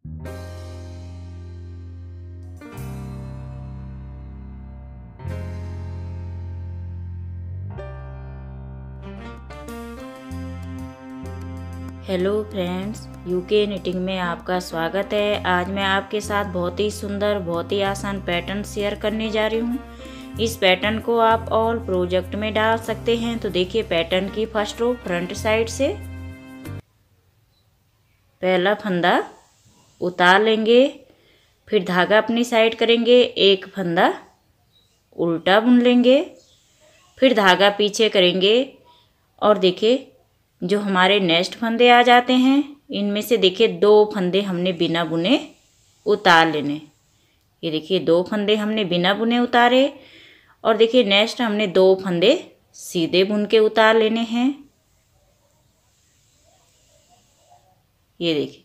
hello friends UK knitting में आपका स्वागत है आज मैं आपके साथ बहुत ही सुंदर बहुत ही आसान पैटर्न शेयर करने जा रही हूँ इस पैटर्न को आप ऑल प्रोजेक्ट में डाल सकते हैं तो देखिए पैटर्न की फर्स्ट रो फ्रंट साइड से पहला फंदा उतार लेंगे फिर धागा अपनी साइड करेंगे एक फंदा उल्टा बुन लेंगे फिर धागा पीछे करेंगे और देखिए जो हमारे नेक्स्ट फंदे आ जाते हैं इनमें से देखिए दो फंदे हमने बिना बुने उतार लेने ये देखिए दो फंदे हमने बिना बुने उतारे और देखिए नेक्स्ट हमने दो फंदे सीधे बुन के उतार लेने हैं ये देखिए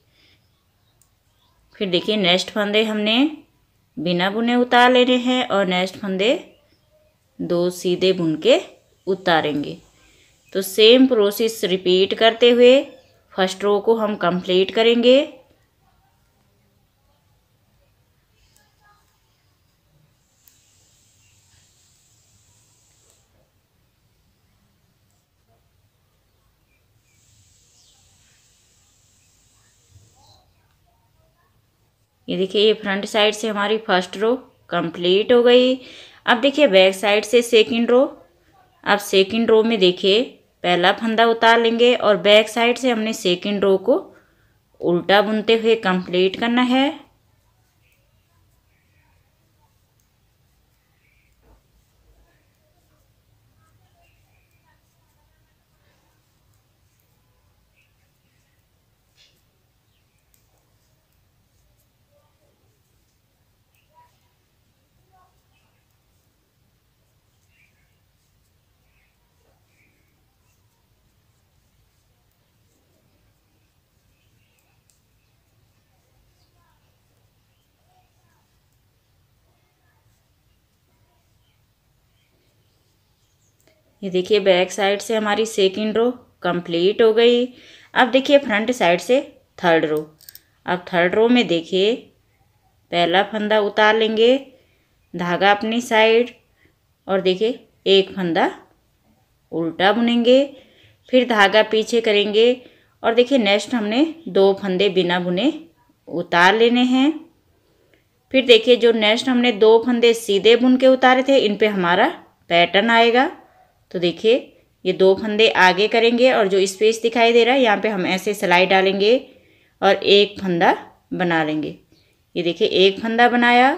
फिर देखिए नेक्स्ट फंदे हमने बिना बुने उतार लेने हैं और नेक्स्ट फंदे दो सीधे बुन के उतारेंगे तो सेम प्रोसेस रिपीट करते हुए फर्स्ट रो को हम कंप्लीट करेंगे ये देखिए ये फ्रंट साइड से हमारी फर्स्ट रो कंप्लीट हो गई अब देखिए बैक साइड से सेकंड रो अब सेकंड रो में देखिए पहला फंदा उतार लेंगे और बैक साइड से हमने सेकंड रो को उल्टा बुनते हुए कंप्लीट करना है ये देखिए बैक साइड से हमारी सेकेंड रो कंप्लीट हो गई अब देखिए फ्रंट साइड से थर्ड रो अब थर्ड रो में देखिए पहला फंदा उतार लेंगे धागा अपनी साइड और देखिए एक फंदा उल्टा बुनेंगे फिर धागा पीछे करेंगे और देखिए नेक्स्ट हमने दो फंदे बिना बुने उतार लेने हैं फिर देखिए जो नेक्स्ट हमने दो फंदे सीधे बुन के उतारे थे इन पे हमारा पैटर्न आएगा तो देखिए ये दो फंदे आगे करेंगे और जो स्पेस दिखाई दे रहा है यहाँ पे हम ऐसे सिलाई डालेंगे और एक फंदा बना लेंगे ये देखिए एक फंदा बनाया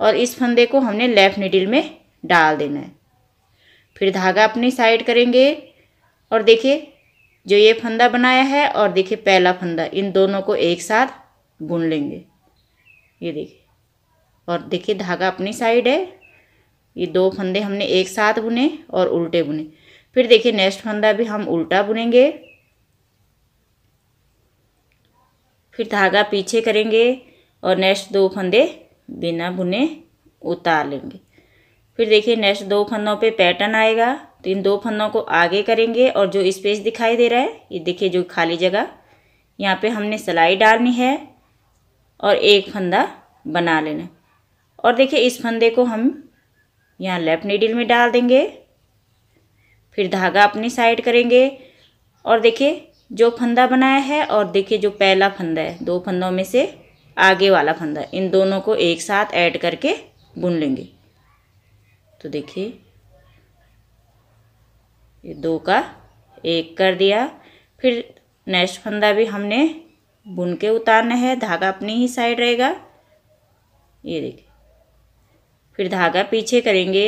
और इस फंदे को हमने लेफ़्ट निडिल में डाल देना है फिर धागा अपनी साइड करेंगे और देखिए जो ये फंदा बनाया है और देखिए पहला फंदा इन दोनों को एक साथ बुन लेंगे ये देखिए और देखिए धागा अपनी साइड है ये दो फंदे हमने एक साथ बुने और उल्टे बुने फिर देखिए नेक्स्ट फंदा भी हम उल्टा बुनेंगे फिर धागा पीछे करेंगे और नेक्स्ट दो फंदे बिना बुने उतार लेंगे फिर देखिए नेक्स्ट दो फंदों पे पैटर्न आएगा तो इन दो फंदों को आगे करेंगे और जो स्पेस दिखाई दे रहा है ये देखिए जो खाली जगह यहाँ पे हमने सिलाई डालनी है और एक फंदा बना लेना और देखिए इस फंदे को हम यहाँ लेफ्ट नीडल में डाल देंगे फिर धागा अपनी साइड करेंगे और देखिए जो फंदा बनाया है और देखिए जो पहला फंदा है दो फंदों में से आगे वाला फंदा इन दोनों को एक साथ ऐड करके बुन लेंगे तो देखिए ये दो का एक कर दिया फिर नेक्स्ट फंदा भी हमने बुन के उतारना है धागा अपनी ही साइड रहेगा ये देखिए फिर धागा पीछे करेंगे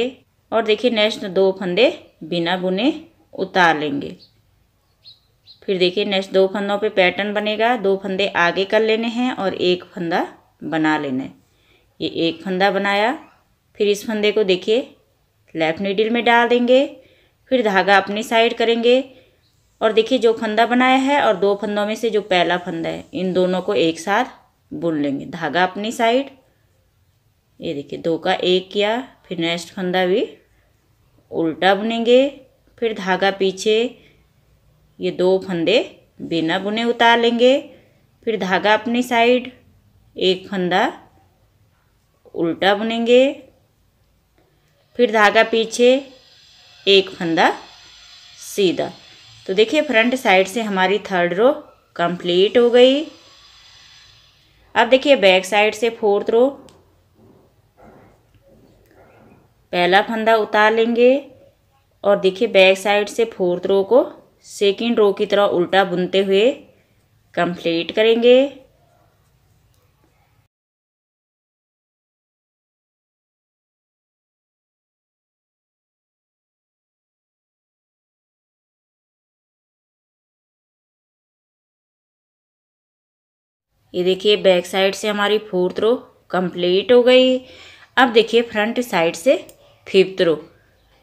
और देखिए नेक्स्ट दो फंदे बिना बुने उतार लेंगे फिर देखिए नेक्स्ट दो फंदों पे पैटर्न बनेगा दो फंदे आगे कर लेने हैं और एक फंदा बना लेना है ये एक फंदा बनाया फिर इस फंदे को देखिए लेफ़्ट नीडल में डाल देंगे फिर धागा अपनी साइड करेंगे और देखिए जो फंदा बनाया है और दो फंदों में से जो पहला फंदा है इन दोनों को एक साथ बुन लेंगे धागा अपनी साइड ये देखिए दो का एक किया फिर नेक्स्ट फंदा भी उल्टा बुनेंगे फिर धागा पीछे ये दो फंदे बिना बुने उतार लेंगे फिर धागा अपनी साइड एक फंदा उल्टा बुनेंगे फिर धागा पीछे एक फंदा सीधा तो देखिए फ्रंट साइड से हमारी थर्ड रो कंप्लीट हो गई अब देखिए बैक साइड से फोर्थ रो पहला फंदा उतार लेंगे और देखिए बैक साइड से फोर्थ रो को सेकेंड रो की तरह उल्टा बुनते हुए कंप्लीट करेंगे ये देखिए बैक साइड से हमारी फोर्थ रो कंप्लीट हो गई अब देखिए फ्रंट साइड से फिफ्थ रो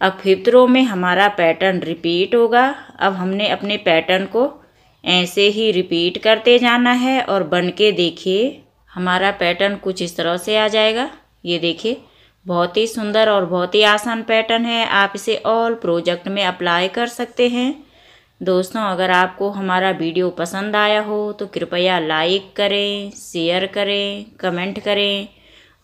अब फिफ्थ रो में हमारा पैटर्न रिपीट होगा अब हमने अपने पैटर्न को ऐसे ही रिपीट करते जाना है और बन के देखिए हमारा पैटर्न कुछ इस तरह से आ जाएगा ये देखिए बहुत ही सुंदर और बहुत ही आसान पैटर्न है आप इसे ऑल प्रोजेक्ट में अप्लाई कर सकते हैं दोस्तों अगर आपको हमारा वीडियो पसंद आया हो तो कृपया लाइक करें शेयर करें कमेंट करें